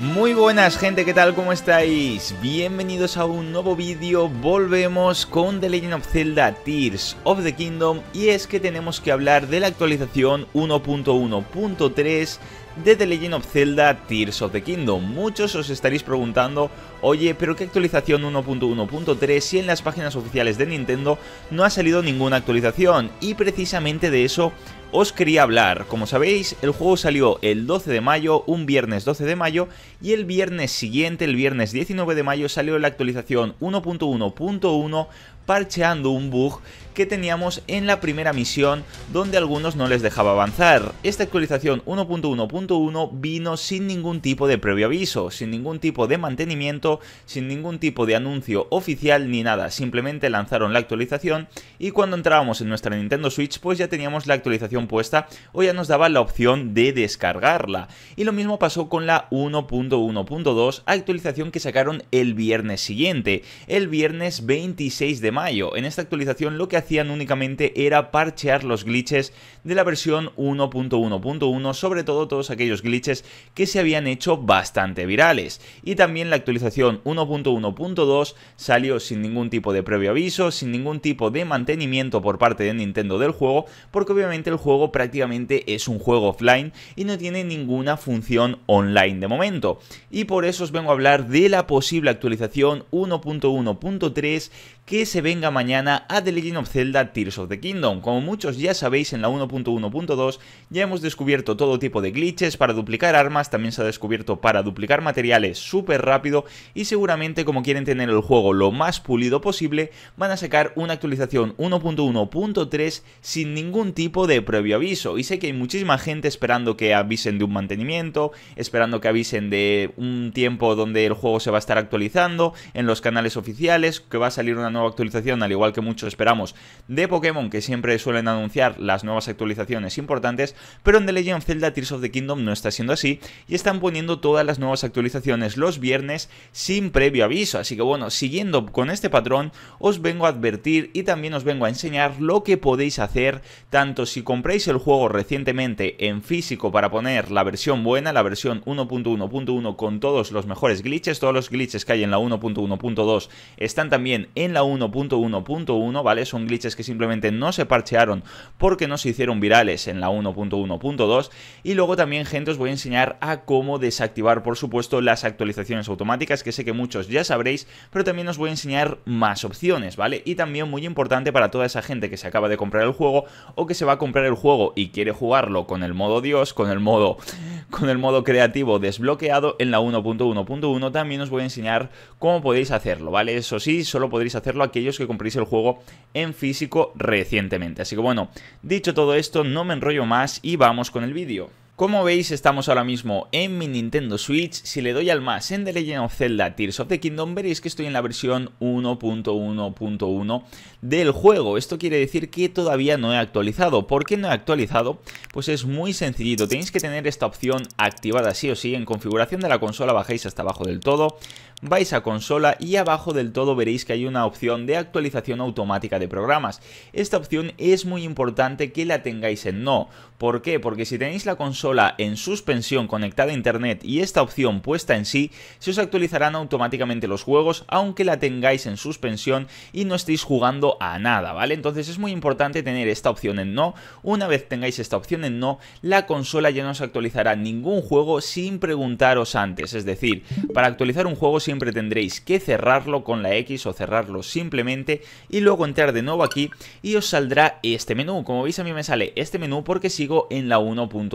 Muy buenas gente, ¿qué tal? ¿Cómo estáis? Bienvenidos a un nuevo vídeo, volvemos con The Legend of Zelda Tears of the Kingdom y es que tenemos que hablar de la actualización 1.1.3 de The Legend of Zelda Tears of the Kingdom. Muchos os estaréis preguntando oye, pero ¿qué actualización 1.1.3 si en las páginas oficiales de Nintendo no ha salido ninguna actualización? Y precisamente de eso os quería hablar. Como sabéis, el juego salió el 12 de mayo, un viernes 12 de mayo, y el viernes siguiente, el viernes 19 de mayo, salió la actualización 1.1.1 parcheando un bug que teníamos en la primera misión donde algunos no les dejaba avanzar. Esta actualización 1.1.1 vino sin ningún tipo de previo aviso, sin ningún tipo de mantenimiento sin ningún tipo de anuncio oficial ni nada, simplemente lanzaron la actualización y cuando entrábamos en nuestra Nintendo Switch pues ya teníamos la actualización puesta o ya nos daba la opción de descargarla. Y lo mismo pasó con la 1.1.2, actualización que sacaron el viernes siguiente, el viernes 26 de mayo. En esta actualización lo que hacían únicamente era parchear los glitches de la versión 1.1.1, sobre todo todos aquellos glitches que se habían hecho bastante virales. Y también la actualización 1.1.2 salió sin ningún tipo de previo aviso, sin ningún tipo de mantenimiento por parte de Nintendo del juego, porque obviamente el juego prácticamente es un juego offline y no tiene ninguna función online de momento. Y por eso os vengo a hablar de la posible actualización 1.1.3 que se venga mañana a The Legend of Zelda Tears of the Kingdom. Como muchos ya sabéis, en la 1.1.2 ya hemos descubierto todo tipo de glitches para duplicar armas, también se ha descubierto para duplicar materiales súper rápido y seguramente como quieren tener el juego lo más pulido posible, van a sacar una actualización 1.1.3 sin ningún tipo de previo aviso. Y sé que hay muchísima gente esperando que avisen de un mantenimiento, esperando que avisen de un tiempo donde el juego se va a estar actualizando, en los canales oficiales, que va a salir una nueva nueva actualización, al igual que muchos esperamos, de Pokémon, que siempre suelen anunciar las nuevas actualizaciones importantes, pero en The Legend of Zelda Tears of the Kingdom no está siendo así y están poniendo todas las nuevas actualizaciones los viernes sin previo aviso. Así que bueno, siguiendo con este patrón, os vengo a advertir y también os vengo a enseñar lo que podéis hacer, tanto si compréis el juego recientemente en físico para poner la versión buena, la versión 1.1.1 con todos los mejores glitches, todos los glitches que hay en la 1.1.2 están también en la 1.1.1, ¿vale? Son glitches que simplemente no se parchearon porque no se hicieron virales en la 1.1.2 y luego también, gente, os voy a enseñar a cómo desactivar, por supuesto, las actualizaciones automáticas que sé que muchos ya sabréis, pero también os voy a enseñar más opciones, ¿vale? Y también muy importante para toda esa gente que se acaba de comprar el juego o que se va a comprar el juego y quiere jugarlo con el modo Dios, con el modo con el modo creativo desbloqueado en la 1.1.1 también os voy a enseñar cómo podéis hacerlo, ¿vale? Eso sí, solo podéis hacerlo aquellos que compréis el juego en físico recientemente. Así que bueno, dicho todo esto, no me enrollo más y vamos con el vídeo. Como veis, estamos ahora mismo en mi Nintendo Switch. Si le doy al más en The Legend of Zelda Tears of the Kingdom, veréis que estoy en la versión 1.1.1 del juego. Esto quiere decir que todavía no he actualizado. ¿Por qué no he actualizado? Pues es muy sencillito. Tenéis que tener esta opción activada sí o sí. En configuración de la consola bajáis hasta abajo del todo. Vais a consola y abajo del todo veréis que hay una opción de actualización automática de programas. Esta opción es muy importante que la tengáis en no. ¿Por qué? Porque si tenéis la consola en suspensión conectada a internet y esta opción puesta en sí, se os actualizarán automáticamente los juegos aunque la tengáis en suspensión y no estéis jugando a nada, ¿vale? Entonces es muy importante tener esta opción en no. Una vez tengáis esta opción en no, la consola ya no os actualizará ningún juego sin preguntaros antes. Es decir, para actualizar un juego siempre tendréis que cerrarlo con la X o cerrarlo simplemente y luego entrar de nuevo aquí y os saldrá este menú. Como veis a mí me sale este menú porque sigo en la 1.1.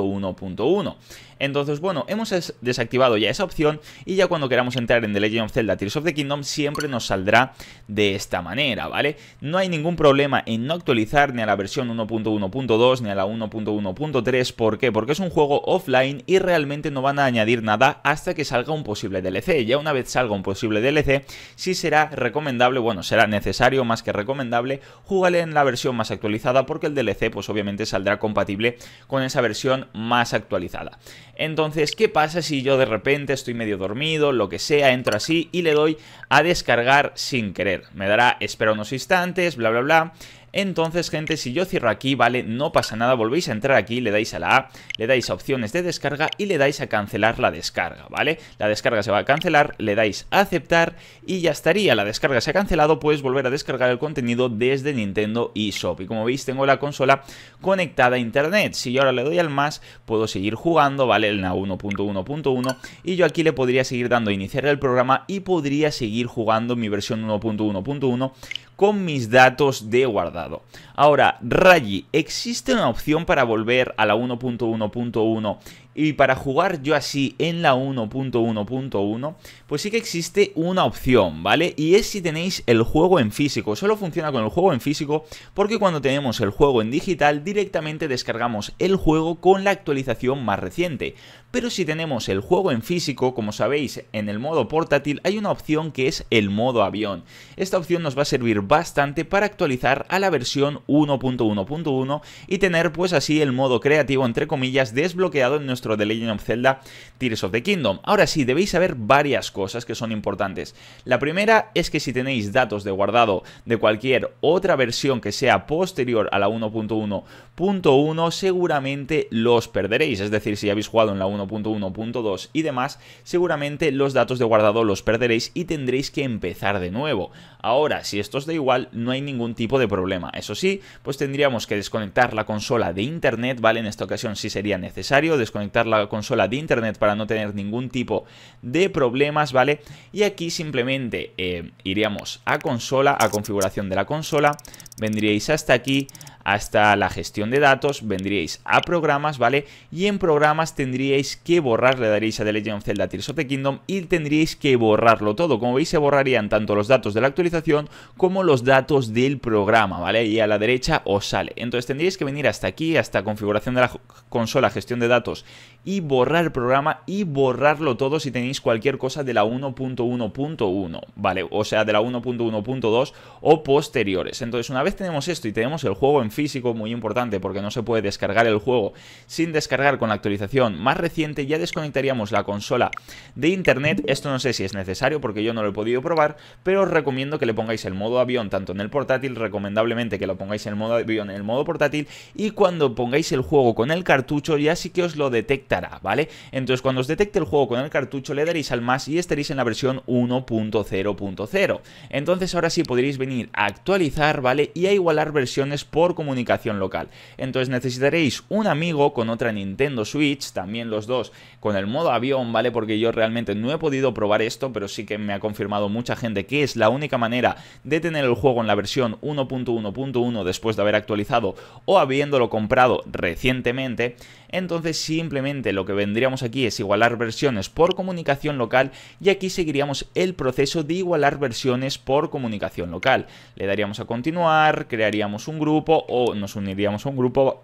Entonces, bueno, hemos desactivado ya esa opción y ya cuando queramos entrar en The Legend of Zelda Tears of the Kingdom siempre nos saldrá de esta manera, ¿vale? No hay ningún problema en no actualizar ni a la versión 1.1.2 ni a la 1.1.3, ¿por qué? Porque es un juego offline y realmente no van a añadir nada hasta que salga un posible DLC. Ya una vez salga un posible DLC, sí será recomendable, bueno, será necesario más que recomendable, jugarle en la versión más actualizada porque el DLC pues obviamente saldrá compatible con esa versión más actualizada. Entonces, ¿qué pasa si yo de repente estoy medio dormido, lo que sea, entro así y le doy a descargar sin querer? Me dará espera unos instantes, bla, bla, bla. Entonces, gente, si yo cierro aquí, vale, no pasa nada, volvéis a entrar aquí, le dais a la A, le dais a opciones de descarga y le dais a cancelar la descarga, ¿vale? La descarga se va a cancelar, le dais a aceptar y ya estaría, la descarga se ha cancelado, puedes volver a descargar el contenido desde Nintendo eShop. Y como veis, tengo la consola conectada a internet. Si yo ahora le doy al más, puedo seguir jugando, ¿vale? el na 1.1.1 y yo aquí le podría seguir dando iniciar el programa y podría seguir jugando mi versión 1.1.1 con mis datos de guardado. Ahora, Rayi, ¿existe una opción para volver a la 1.1.1 y para jugar yo así en la 1.1.1, pues sí que existe una opción, ¿vale? Y es si tenéis el juego en físico. Solo funciona con el juego en físico porque cuando tenemos el juego en digital directamente descargamos el juego con la actualización más reciente. Pero si tenemos el juego en físico, como sabéis, en el modo portátil hay una opción que es el modo avión. Esta opción nos va a servir bastante para actualizar a la versión 1.1.1 y tener pues así el modo creativo entre comillas desbloqueado en nuestro de Legend of Zelda Tears of the Kingdom. Ahora sí, debéis saber varias cosas que son importantes. La primera es que si tenéis datos de guardado de cualquier otra versión que sea posterior a la 1.1.1, seguramente los perderéis. Es decir, si habéis jugado en la 1.1.2 y demás, seguramente los datos de guardado los perderéis y tendréis que empezar de nuevo. Ahora, si esto os da igual, no hay ningún tipo de problema. Eso sí, pues tendríamos que desconectar la consola de internet, ¿vale? En esta ocasión sí sería necesario desconectar la consola de internet para no tener ningún tipo de problemas, ¿vale? Y aquí simplemente eh, iríamos a consola, a configuración de la consola, vendríais hasta aquí, hasta la gestión de datos, vendríais a programas, ¿vale? Y en programas tendríais que borrar, le daréis a The Legend of Zelda Tears of the Kingdom y tendríais que borrarlo todo. Como veis, se borrarían tanto los datos de la actualización como los datos del programa, ¿vale? Y a la derecha os sale. Entonces tendríais que venir hasta aquí, hasta configuración de la consola, gestión de datos y borrar el programa y borrarlo todo si tenéis cualquier cosa de la 1.1.1, ¿vale? O sea, de la 1.1.2 o posteriores. Entonces, una vez tenemos esto y tenemos el juego en físico muy importante porque no se puede descargar el juego sin descargar con la actualización más reciente. Ya desconectaríamos la consola de internet. Esto no sé si es necesario porque yo no lo he podido probar, pero os recomiendo que le pongáis el modo avión tanto en el portátil, recomendablemente que lo pongáis en el modo avión en el modo portátil y cuando pongáis el juego con el cartucho ya sí que os lo detectará, ¿vale? Entonces cuando os detecte el juego con el cartucho le daréis al más y estaréis en la versión 1.0.0. Entonces ahora sí podréis venir a actualizar, ¿vale? Y a igualar versiones por comunicación local. Entonces necesitaréis un amigo con otra Nintendo Switch, también los dos con el modo avión, ¿vale? Porque yo realmente no he podido probar esto, pero sí que me ha confirmado mucha gente que es la única manera de tener el juego en la versión 1.1.1 después de haber actualizado o habiéndolo comprado recientemente. Entonces simplemente lo que vendríamos aquí es igualar versiones por comunicación local y aquí seguiríamos el proceso de igualar versiones por comunicación local. Le daríamos a continuar, crearíamos un grupo o nos uniríamos a un grupo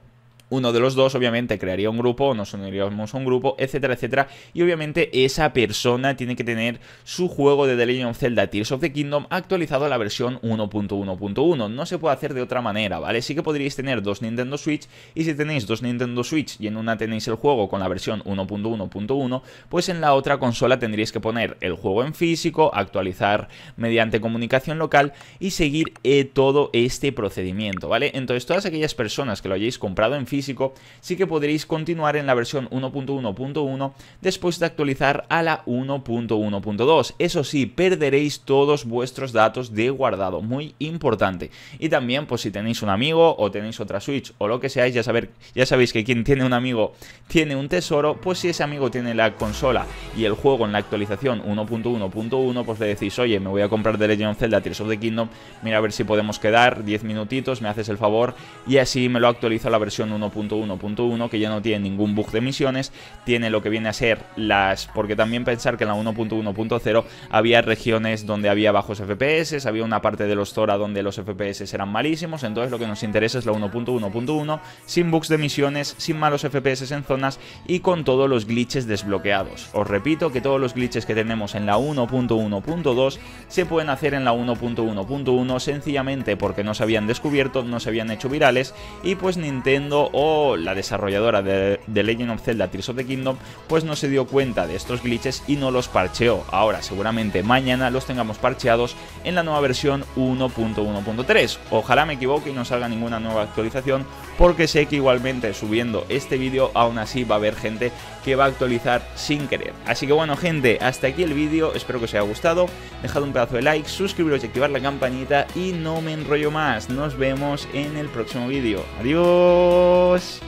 uno de los dos obviamente crearía un grupo, nos uniríamos a un grupo, etcétera, etcétera. Y obviamente esa persona tiene que tener su juego de The Legend of Zelda Tears of the Kingdom actualizado a la versión 1.1.1. No se puede hacer de otra manera, ¿vale? Sí que podríais tener dos Nintendo Switch y si tenéis dos Nintendo Switch y en una tenéis el juego con la versión 1.1.1, pues en la otra consola tendríais que poner el juego en físico, actualizar mediante comunicación local y seguir eh, todo este procedimiento, ¿vale? Entonces todas aquellas personas que lo hayáis comprado en físico, sí que podréis continuar en la versión 1.1.1 después de actualizar a la 1.1.2. Eso sí, perderéis todos vuestros datos de guardado, muy importante. Y también, pues si tenéis un amigo o tenéis otra Switch o lo que seáis, ya, saber, ya sabéis que quien tiene un amigo tiene un tesoro, pues si ese amigo tiene la consola y el juego en la actualización 1.1.1, pues le decís, oye, me voy a comprar The Legend of Zelda Tears of the Kingdom, mira a ver si podemos quedar 10 minutitos, me haces el favor y así me lo actualizo a la versión 1. 1.1.1 que ya no tiene ningún bug de misiones, tiene lo que viene a ser las... porque también pensar que en la 1.1.0 había regiones donde había bajos FPS, había una parte de los Zora donde los FPS eran malísimos, entonces lo que nos interesa es la 1.1.1 sin bugs de misiones, sin malos FPS en zonas y con todos los glitches desbloqueados. Os repito que todos los glitches que tenemos en la 1.1.2 se pueden hacer en la 1.1.1 sencillamente porque no se habían descubierto, no se habían hecho virales y pues Nintendo o la desarrolladora de Legend of Zelda Tears of the Kingdom, pues no se dio cuenta de estos glitches y no los parcheó. Ahora seguramente mañana los tengamos parcheados en la nueva versión 1.1.3. Ojalá me equivoque y no salga ninguna nueva actualización porque sé que igualmente subiendo este vídeo aún así va a haber gente que va a actualizar sin querer. Así que bueno gente, hasta aquí el vídeo, espero que os haya gustado, dejad un pedazo de like, suscribiros y activar la campanita y no me enrollo más, nos vemos en el próximo vídeo. Adiós. よし。